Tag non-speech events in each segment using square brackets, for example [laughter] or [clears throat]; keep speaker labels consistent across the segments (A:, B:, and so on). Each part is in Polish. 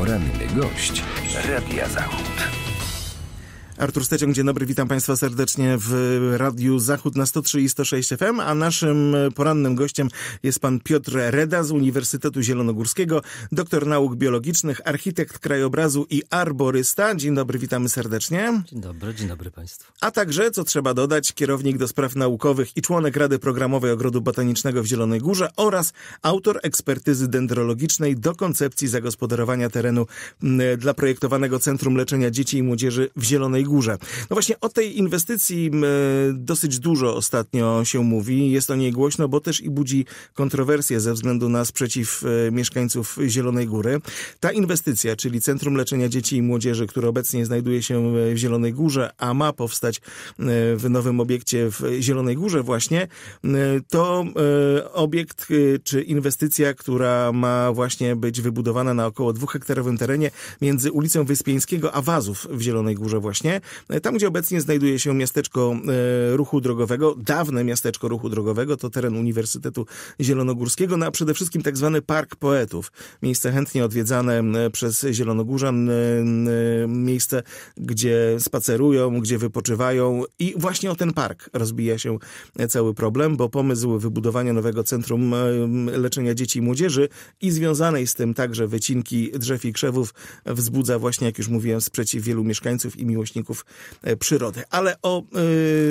A: Poranny gość Radia Zachód. Artur Steciąg, dzień dobry, witam Państwa serdecznie w Radiu Zachód na 103 i 106 FM, a naszym porannym gościem jest pan Piotr Reda z Uniwersytetu Zielonogórskiego, doktor nauk biologicznych, architekt krajobrazu i arborysta. Dzień dobry, witamy serdecznie. Dzień
B: dobry, dzień dobry Państwu.
A: A także, co trzeba dodać, kierownik do spraw naukowych i członek Rady Programowej Ogrodu Botanicznego w Zielonej Górze oraz autor ekspertyzy dendrologicznej do koncepcji zagospodarowania terenu dla projektowanego Centrum Leczenia Dzieci i Młodzieży w Zielonej Górze. Górze. No właśnie o tej inwestycji mm, e, dosyć dużo ostatnio się mówi, jest o niej głośno, bo też i budzi kontrowersje ze względu na sprzeciw e, mieszkańców Zielonej Góry. Ta inwestycja, czyli Centrum Leczenia Dzieci i Młodzieży, które obecnie znajduje się e, w Zielonej Górze, a ma powstać w nowym obiekcie w Zielonej Górze właśnie, to obiekt czy inwestycja, która ma właśnie być wybudowana na około dwuhektarowym terenie między ulicą Wyspieńskiego a Wazów w Zielonej Górze właśnie. E, tam gdzie obecnie znajduje się miasteczko e, ruchu drogowego, dawne miasteczko ruchu drogowego, to teren Uniwersytetu Zielonogórskiego, no a przede wszystkim tak zwany Park Poetów. Miejsce chętnie odwiedzane przez zielonogórzan, miejsce, gdzie spacerują, gdzie wypoczywają i właśnie o ten park rozbija się cały problem, bo pomysł wybudowania nowego centrum leczenia dzieci i młodzieży i związanej z tym także wycinki drzew i krzewów wzbudza właśnie, jak już mówiłem, sprzeciw wielu mieszkańców i miłośników miłośników e, przyrody. Ale o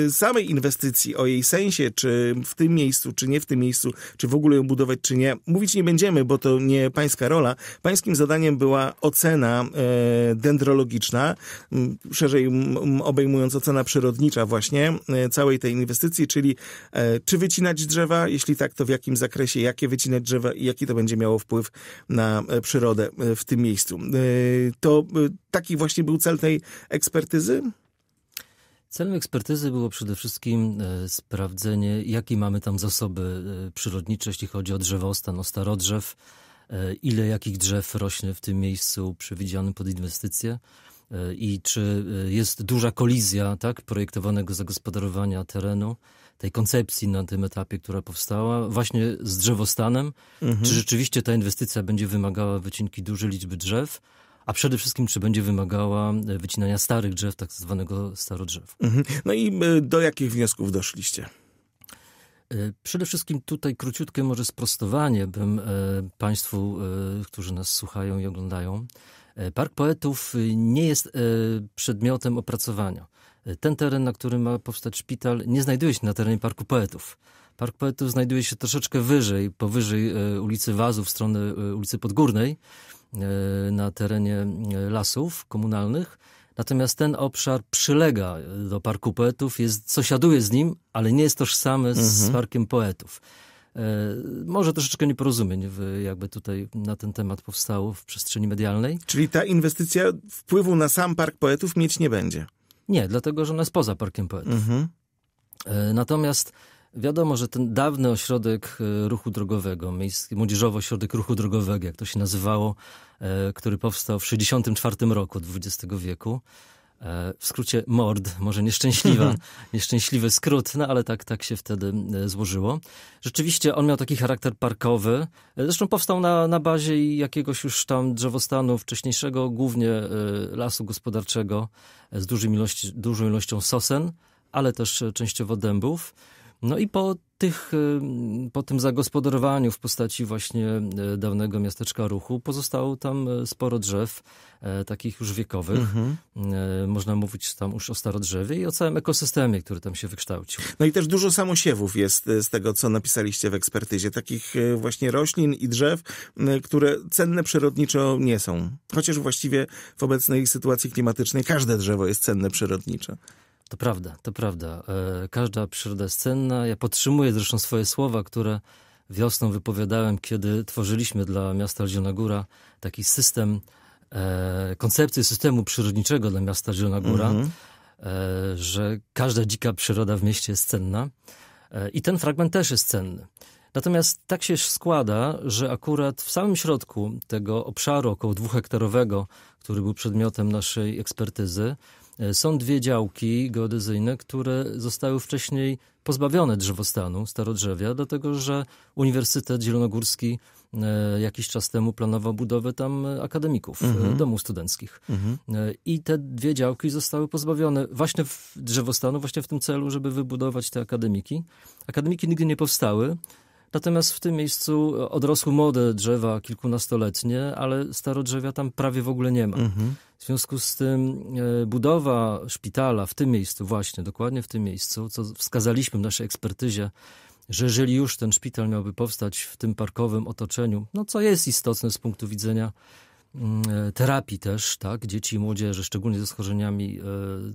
A: e, samej inwestycji, o jej sensie, czy w tym miejscu, czy nie w tym miejscu, czy w ogóle ją budować, czy nie, mówić nie będziemy, bo to nie pańska rola. Pańskim zadaniem była ocena e, dendrologiczna, szerzej obejmując ocena przyrodnicza właśnie całej tej inwestycji, czyli czy wycinać drzewa, jeśli tak, to w jakim zakresie, jakie wycinać drzewa i jaki to będzie miało wpływ na przyrodę w tym miejscu. To taki właśnie był cel tej ekspertyzy?
B: Celem ekspertyzy było przede wszystkim e, sprawdzenie, jakie mamy tam zasoby e, przyrodnicze, jeśli chodzi o drzewostan, o starodrzew, e, ile jakich drzew rośnie w tym miejscu przewidzianym pod inwestycje i czy jest duża kolizja tak, projektowanego zagospodarowania terenu, tej koncepcji na tym etapie, która powstała, właśnie z drzewostanem, mhm. czy rzeczywiście ta inwestycja będzie wymagała wycinki dużej liczby drzew, a przede wszystkim czy będzie wymagała e, wycinania starych drzew, tak zwanego
A: starodrzew. Mhm. No i e, do jakich wniosków doszliście?
B: E, przede wszystkim tutaj króciutkie może sprostowanie bym Państwu, którzy nas słuchają i oglądają. Park Poetów nie jest przedmiotem opracowania. Ten teren, na którym ma powstać szpital, nie znajduje się na terenie Parku Poetów. Park Poetów znajduje się troszeczkę wyżej, powyżej ulicy Wazów, w stronę ulicy Podgórnej. E, na terenie e, lasów komunalnych. Natomiast ten obszar przylega e, do Parku Poetów, jest, sąsiaduje z nim, ale nie jest tożsamy mhm. z Parkiem Poetów. Może troszeczkę nieporozumień jakby tutaj na ten temat powstało
A: w przestrzeni medialnej. Czyli ta inwestycja wpływu na sam Park Poetów mieć nie będzie?
B: Nie, dlatego że ona jest poza Parkiem Poetów. Mhm. Natomiast Wiadomo, że ten dawny ośrodek e, ruchu drogowego, miejski, młodzieżowy ośrodek ruchu drogowego, jak to się nazywało, e, który powstał w 1964 roku XX wieku, e, w skrócie mord, może nieszczęśliwa, [laughs] nieszczęśliwy skrót, no ale tak, tak się wtedy złożyło. Rzeczywiście on miał taki charakter parkowy, zresztą powstał na, na bazie jakiegoś już tam drzewostanu wcześniejszego, głównie lasu gospodarczego z dużą, ilości, dużą ilością sosen, ale też częściowo dębów. No i po tych, y, po tym zagospodarowaniu w postaci właśnie y, dawnego miasteczka ruchu pozostało tam y, sporo drzew, takich już wiekowych. Mhm. Można mówić tam już o
A: starodrzewie i o całym ekosystemie, który tam się wykształcił. No i też dużo samosiewów jest z tego, co napisaliście w ekspertyzie. Takich właśnie roślin i drzew, które cenne przyrodniczo nie są. Chociaż właściwie w obecnej sytuacji klimatycznej każde drzewo jest cenne przyrodniczo.
B: To prawda, to prawda. E, każda przyroda jest cenna. Ja podtrzymuję zresztą swoje słowa, które wiosną wypowiadałem, kiedy tworzyliśmy dla miasta Zielona Góra taki system, e, koncepcję systemu przyrodniczego dla miasta Zielona Góra, mhm. e, że każda dzika przyroda w mieście jest cenna. I ten fragment też jest cenny. Natomiast tak się składa, że akurat w samym środku tego obszaru około dwóch hektarowego, który był przedmiotem naszej ekspertyzy, E, są dwie działki geodezyjne, które zostały wcześniej pozbawione drzewostanu, starodrzewia, dlatego że Uniwersytet Zielonogórski e, jakiś czas temu planował budowę tam akademików, e, mhm. domów studenckich. Mhm. I te dwie działki zostały pozbawione właśnie w drzewostanu, właśnie w tym celu, żeby wybudować te akademiki. Akademiki nigdy nie powstały, Natomiast w tym miejscu e, odrosły młode drzewa, kilkunastoletnie, ale staro drzewia tam prawie w ogóle nie ma. Mhm. W związku z tym e, budowa szpitala w tym miejscu, właśnie, dokładnie w tym miejscu, co wskazaliśmy w naszej ekspertyzie, że jeżeli już ten szpital miałby powstać w tym parkowym otoczeniu, no co jest istotne z punktu widzenia E, terapii też, tak, dzieci i młodzieży, szczególnie ze schorzeniami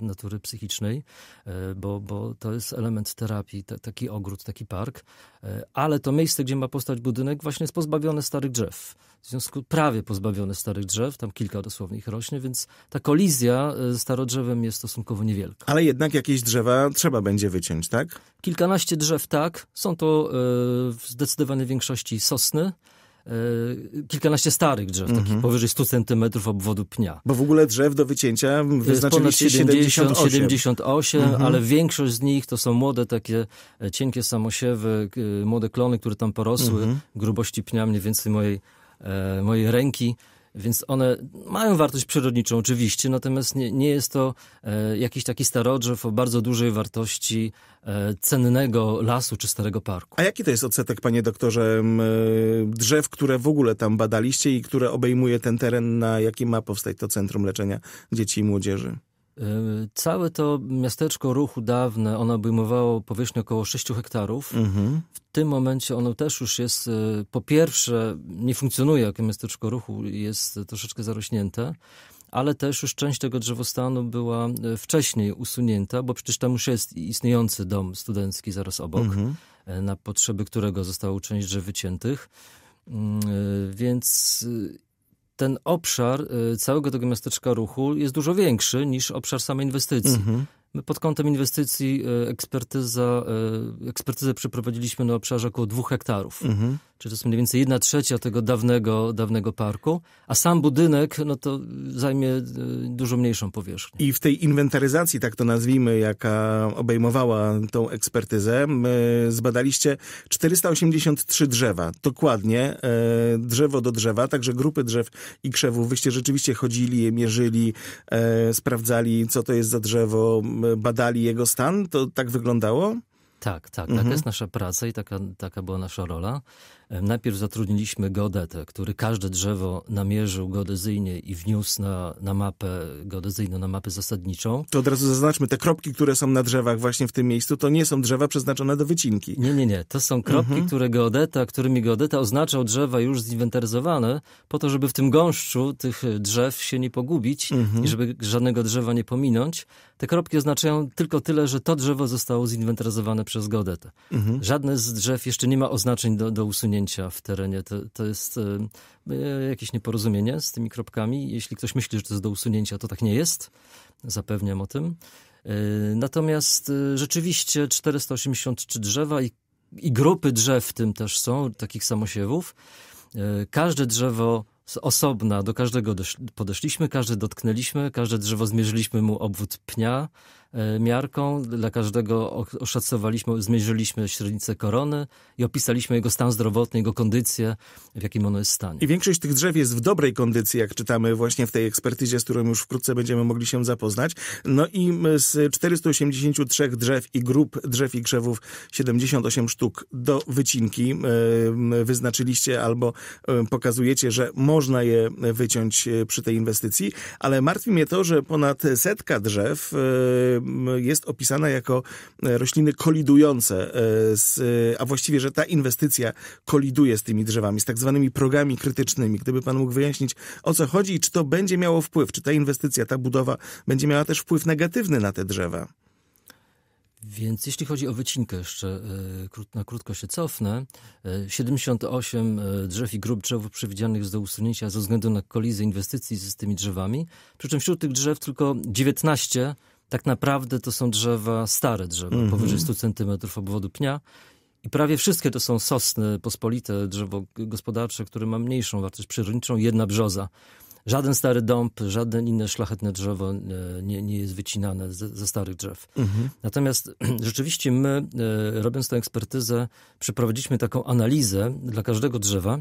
B: e, natury psychicznej, e, bo, bo to jest element terapii, t- taki ogród, taki park, ale to miejsce, gdzie ma powstać budynek właśnie jest pozbawione starych drzew. W związku prawie pozbawione starych drzew, tam kilka dosłownie ich rośnie, więc ta kolizja z starodrzewem jest stosunkowo
A: niewielka. Ale jednak jakieś drzewa trzeba będzie wyciąć, tak? Kilkanaście drzew, tak. Są to
B: w zdecydowanej większości sosny, E, kilkanaście starych drzew, mhm. takich powyżej 100 centymetrów obwodu pnia.
A: Bo w ogóle drzew do wycięcia e, wyznaczyliście 70, 78, 78 mhm. ale
B: większość z nich to są młode takie e, cienkie samosiewy, młode klony, które tam porosły, mhm. grubości pnia mniej więcej mojej, mojej ręki. Więc one mają wartość przyrodniczą oczywiście, natomiast nie, nie jest to e, jakiś taki starodrzew o bardzo dużej wartości e, cennego lasu czy starego parku.
A: A jaki to jest odsetek, panie doktorze, e, drzew, które w ogóle tam badaliście i które obejmuje ten teren, na jakim ma powstać to Centrum Leczenia Dzieci i Młodzieży?
B: E, całe to miasteczko ruchu dawne, ono obejmowało powierzchnię około 6 hektarów. Mhm. W tym momencie ono też już jest, e, po pierwsze, nie funkcjonuje jako miasteczko ruchu, jest troszeczkę zarośnięte, ale też już część tego drzewostanu była e, wcześniej usunięta, bo przecież tam już jest istniejący dom studencki zaraz obok, mhm. na potrzeby którego zostało część drzew wyciętych. Mm, więc ten obszar y, całego tego miasteczka ruchu jest dużo większy niż obszar samej inwestycji. Mhm. My pod kątem inwestycji y, ekspertyza, y, ekspertyzę przeprowadziliśmy na obszarze około dwóch hektarów. Mhm czy to jest mniej więcej jedna trzecia tego dawnego, dawnego parku, a
A: sam budynek no to zajmie e, dużo mniejszą powierzchnię. I w tej inwentaryzacji, tak to nazwijmy, jaka obejmowała tą ekspertyzę, zbadaliście 483 drzewa, dokładnie e, drzewo do drzewa, także grupy drzew i krzewów. Wyście rzeczywiście chodzili je, mierzyli, e, sprawdzali, co to jest za drzewo, badali jego stan, to tak wyglądało? Tak, tak, taka mhm. jest nasza praca i taka,
B: taka była nasza rola. E, najpierw zatrudniliśmy geodetę, który każde drzewo namierzył geodezyjnie i wniósł na, na mapę geodezyjną, na mapę zasadniczą. To od razu zaznaczmy,
A: te kropki, które są na drzewach właśnie w tym miejscu, to nie są drzewa przeznaczone do wycinki. Nie, nie, nie. To są kropki, mhm. które geodeta,
B: którymi geodeta oznaczał drzewa już zinwentaryzowane, po to, żeby w tym gąszczu tych drzew się nie pogubić mhm. i żeby żadnego drzewa nie pominąć. Te kropki oznaczają tylko tyle, że to drzewo zostało zinwentaryzowane przez geodetę. Mhm. Żadne z drzew jeszcze nie ma oznaczeń do, do usunięcia usunięcia w terenie. To, to jest y, y, jakieś nieporozumienie z tymi kropkami. Jeśli ktoś myśli, że to jest do usunięcia, to tak nie jest. Zapewniam o tym. Y, natomiast rzeczywiście 483 drzewa i, i grupy drzew w tym też są, takich samosiewów. Każde drzewo osobna, do każdego podeszliśmy, każde dotknęliśmy, każde drzewo zmierzyliśmy mu obwód pnia, E, miarką. Dla każdego oszacowaliśmy, zmierzyliśmy średnicę korony i opisaliśmy jego stan zdrowotny, jego kondycję, w jakim ono jest stanie.
A: I większość tych drzew jest w dobrej kondycji, jak czytamy właśnie w tej ekspertyzie, z którą już wkrótce będziemy mogli się zapoznać. No i z 483 drzew i grup drzew i krzewów 78 sztuk do wycinki e, wyznaczyliście albo e, pokazujecie, że można je wyciąć przy tej inwestycji, ale martwi mnie to, że ponad setka drzew jest opisana jako e, rośliny kolidujące, e, z, e, a właściwie, że ta inwestycja koliduje z tymi drzewami, z tak zwanymi progami krytycznymi. Gdyby pan mógł wyjaśnić, o co chodzi i czy to będzie miało wpływ, czy ta inwestycja, ta budowa będzie miała też wpływ negatywny na te drzewa.
B: Więc jeśli chodzi o wycinkę, jeszcze na krótko się cofnę. 78 drzew i grup drzew przewidzianych do usunięcia ze względu na kolizję inwestycji z tymi drzewami. Przy czym wśród tych drzew tylko 19 tak naprawdę to są drzewa, stare drzewa, mm -hmm. powyżej 100 centymetrów obwodu pnia. I prawie wszystkie to są sosny pospolite, drzewo gospodarcze, które ma mniejszą wartość przyrodniczą, jedna brzoza. Żaden stary dąb, żadne inne szlachetne drzewo e, nie, nie jest wycinane ze, ze starych drzew. Mhm. Natomiast [clears throat] rzeczywiście my, e, robiąc tę ekspertyzę, przeprowadziliśmy taką analizę dla każdego drzewa,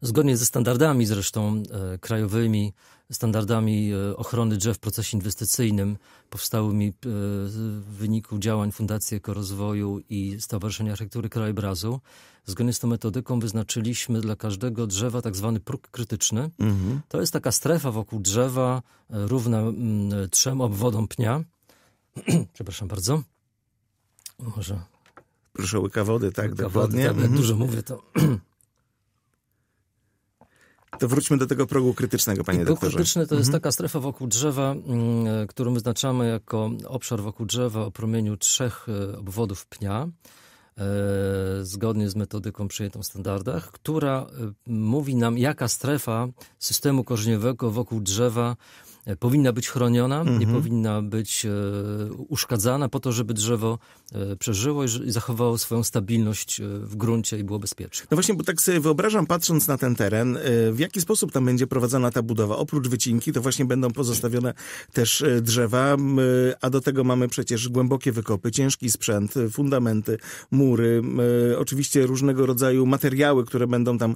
B: zgodnie ze standardami zresztą e, krajowymi, standardami e, ochrony drzew w procesie inwestycyjnym. Powstały mi e, w wyniku działań Fundacji Ekorozwoju i Stowarzyszenia Architektury Krajobrazu. Zgodnie z tą metodyką wyznaczyliśmy dla każdego drzewa tak zwany próg krytyczny. Mhm. To jest taka strefa wokół drzewa e, równa trzem obwodom pnia. [clears throat] Przepraszam bardzo. Może...
A: Proszę łyka wody, tak, łyka dokładnie. Wody, tak, mhm. dużo mówię, to... [clears throat] To wróćmy do tego progu krytycznego, panie I doktorze. Próg krytyczny to mhm. jest taka
B: strefa wokół drzewa, mm, którą oznaczamy jako obszar wokół drzewa o promieniu trzech e, obwodów pnia e, zgodnie z metodyką przyjętą w standardach, która e, mówi nam, jaka strefa systemu korzeniowego wokół drzewa E, powinna być chroniona, mhm. nie powinna być e, uszkadzana po to, żeby drzewo e, przeżyło i zachowało swoją stabilność w gruncie i było bezpieczne.
A: No właśnie, bo tak sobie wyobrażam, patrząc na ten teren, w jaki sposób tam będzie prowadzona ta budowa? Oprócz wycinki, to właśnie będą pozostawione też drzewa, a do tego mamy przecież głębokie wykopy, ciężki sprzęt, fundamenty, mury, oczywiście różnego rodzaju materiały, które będą tam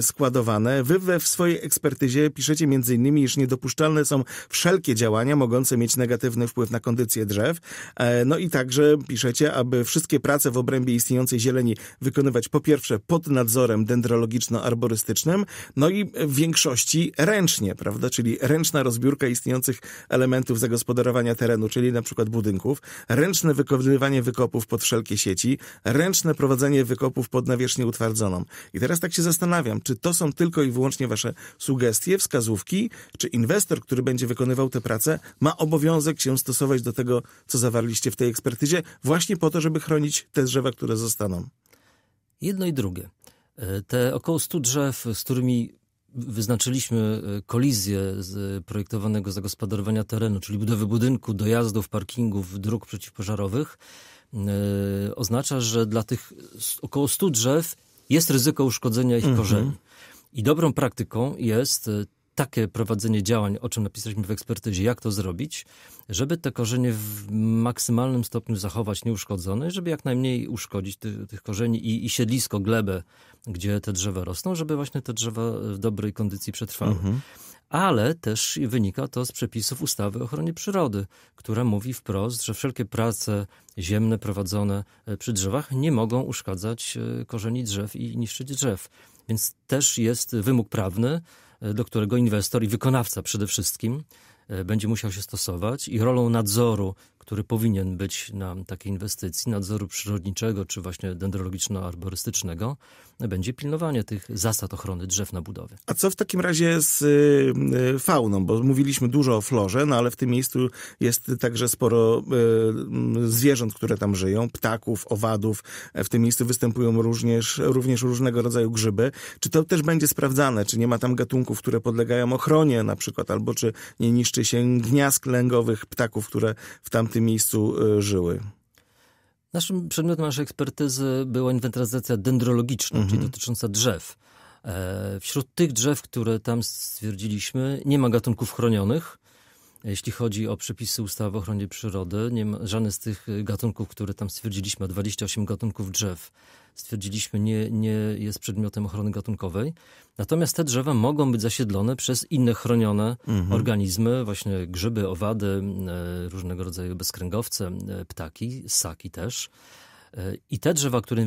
A: składowane. Wy we w swojej ekspertyzie piszecie między innymi, iż niedopuszczalne są wszelkie działania mogące mieć negatywny wpływ na kondycję drzew. E, no i także piszecie, aby wszystkie prace w obrębie istniejącej zieleni wykonywać po pierwsze pod nadzorem dendrologiczno-arborystycznym, no i w większości ręcznie, prawda? Czyli ręczna rozbiórka istniejących elementów zagospodarowania terenu, czyli na przykład budynków, ręczne wykonywanie wykopów pod wszelkie sieci, ręczne prowadzenie wykopów pod nawierzchnię utwardzoną. I teraz tak się zastanawiam, czy to są tylko i wyłącznie wasze sugestie, wskazówki, czy inwestor, który będzie będzie wykonywał tę pracę, ma obowiązek się stosować do tego, co zawarliście w tej ekspertyzie, właśnie po to, żeby chronić te drzewa, które zostaną. Jedno i drugie. E, te około 100 drzew, z którymi wyznaczyliśmy
B: e, kolizję z projektowanego zagospodarowania terenu, czyli budowy budynku, dojazdów, parkingów, dróg przeciwpożarowych, e, oznacza, że dla tych około 100 drzew jest ryzyko uszkodzenia ich mhm. korzeni. I dobrą praktyką jest takie prowadzenie działań, o czym napisaliśmy w ekspertyzie, jak to zrobić, żeby te korzenie w maksymalnym stopniu zachować nieuszkodzone, żeby jak najmniej uszkodzić tych korzeni i, i siedlisko, glebę, gdzie te drzewa rosną, żeby właśnie te drzewa w dobrej kondycji przetrwały. Mhm ale też wynika to z przepisów ustawy o ochronie przyrody, która mówi wprost, że wszelkie prace ziemne prowadzone e, przy drzewach nie mogą uszkadzać e, korzeni drzew i niszczyć drzew. Więc też jest wymóg prawny, E, do którego inwestor i wykonawca przede wszystkim e, będzie musiał się stosować i rolą nadzoru który powinien być na takiej inwestycji, nadzoru przyrodniczego czy właśnie dendrologiczno-arborystycznego, będzie pilnowanie tych zasad ochrony drzew na budowie.
A: A co w takim razie z y, fauną? Bo mówiliśmy dużo o florze, no ale w tym miejscu jest także sporo y, zwierząt, które tam żyją, ptaków, owadów. W tym miejscu występują również, również różnego rodzaju grzyby. Czy to też będzie sprawdzane? Czy nie ma tam gatunków, które podlegają ochronie na przykład, albo czy nie niszczy się gniazd lęgowych ptaków, które w tamtym tym miejscu e, żyły? Naszym przedmiotem naszej ekspertyzy była
B: inwentaryzacja dendrologiczna, mhm. czyli dotycząca drzew. E, wśród tych drzew, które tam stwierdziliśmy, nie ma gatunków chronionych. Jeśli chodzi o przepisy ustawy o ochronie przyrody, nie ma, z tych gatunków, które tam stwierdziliśmy, ma 28 gatunków drzew, stwierdziliśmy nie, nie jest przedmiotem ochrony gatunkowej. Natomiast te drzewa mogą być zasiedlone przez inne chronione mhm. organizmy, właśnie grzyby, owady, e, różnego rodzaju bezkręgowce, e, ptaki, ssaki też. I te drzewa, które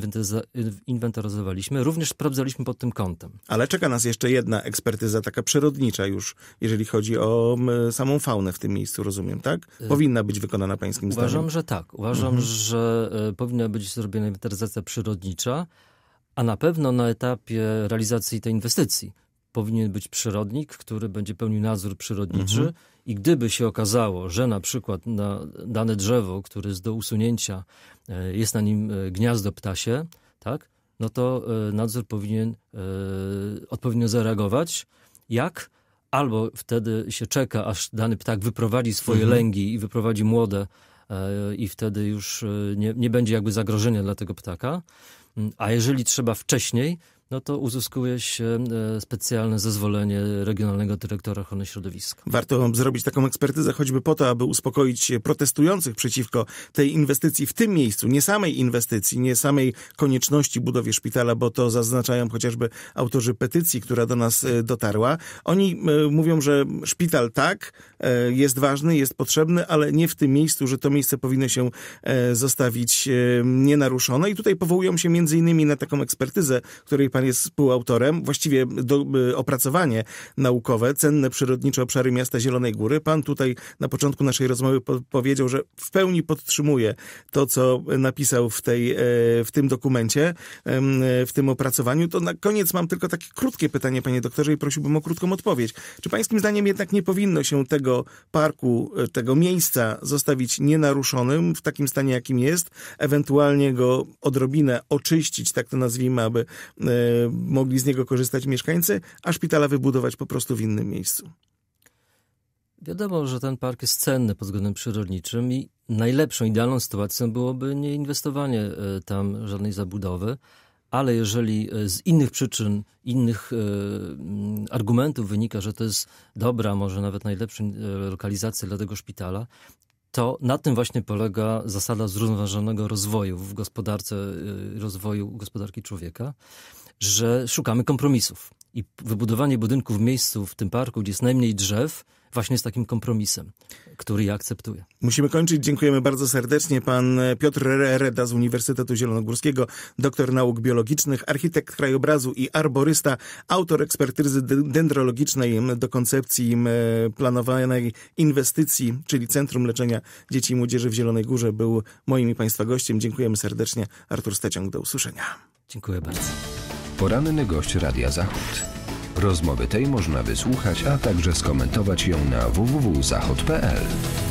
A: inwentaryzowaliśmy, również sprawdzaliśmy pod tym kątem. Ale czeka nas jeszcze jedna ekspertyza, taka przyrodnicza już, jeżeli chodzi o samą faunę w tym miejscu, rozumiem, tak? Y, powinna być wykonana pańskim Uważam, zdaniem? Uważam, że tak.
B: Uważam, mhm. że e, powinna być zrobiona inwentaryzacja przyrodnicza, a na pewno na etapie realizacji tej inwestycji powinien być przyrodnik, który będzie pełnił nadzór przyrodniczy. Mhm. I gdyby się okazało, że na przykład na dane drzewo, które jest do usunięcia, e, jest na nim e, gniazdo ptasie, tak, no to e, nadzór powinien odpowiednio zareagować. Jak? Albo wtedy się czeka, aż dany ptak wyprowadzi swoje mhm. lęgi i wyprowadzi młode, i wtedy już nie, nie będzie jakby zagrożenia dla tego ptaka. Mm, a jeżeli trzeba wcześniej, no to uzyskuje się e, e, specjalne zezwolenie Regionalnego Dyrektora Ochrony Środowiska.
A: Warto zrobić taką ekspertyzę choćby po to, aby uspokoić protestujących przeciwko tej inwestycji w tym miejscu, nie samej inwestycji, nie samej konieczności budowy szpitala, bo to zaznaczają chociażby autorzy petycji, która do nas e, dotarła. Oni mówią, że szpital tak, jest ważny, jest potrzebny, ale nie w tym miejscu, że to miejsce powinno się zostawić nienaruszone i tutaj powołują się między innymi na taką ekspertyzę, której pan jest współautorem. Właściwie do, y, opracowanie naukowe, cenne przyrodnicze obszary miasta Zielonej Góry. Pan tutaj na początku naszej rozmowy po powiedział, że w pełni podtrzymuje to, co napisał w, tej, e, w tym dokumencie, e, w tym opracowaniu. To na koniec mam tylko takie krótkie pytanie, panie doktorze, i prosiłbym o krótką odpowiedź. Czy pańskim zdaniem jednak nie powinno się tego parku, e, tego miejsca zostawić nienaruszonym w takim stanie, jakim jest, ewentualnie go odrobinę oczyścić, tak to nazwijmy, aby mogli z niego korzystać mieszkańcy, a szpitala wybudować po prostu w innym miejscu.
B: Wiadomo, że ten park jest cenny pod względem przyrodniczym i najlepszą, idealną sytuacją byłoby nie inwestowanie e, tam żadnej zabudowy, ale jeżeli e, z innych przyczyn, innych e, mm, argumentów wynika, że to jest dobra, może nawet najlepsza lokalizacja dla tego szpitala, to na tym właśnie polega zasada zrównoważonego rozwoju w gospodarce, rozwoju gospodarki człowieka że szukamy kompromisów. I wybudowanie budynku w miejscu, w tym parku, gdzie jest najmniej drzew, właśnie jest takim kompromisem, który ja akceptuję.
A: Musimy kończyć. Dziękujemy bardzo serdecznie. Pan Piotr Reda z Uniwersytetu Zielonogórskiego, doktor nauk biologicznych, architekt krajobrazu i arborysta, autor ekspertyzy dendrologicznej do koncepcji mm, planowanej inwestycji, czyli Centrum Leczenia Dzieci i Młodzieży w Zielonej Górze, był moim i Państwa gościem. Dziękujemy serdecznie. Artur Steciąg, do usłyszenia.
B: Dziękuję bardzo poranny gość Radia Zachód. Rozmowy tej można wysłuchać,
A: a także skomentować ją na www.zachod.pl.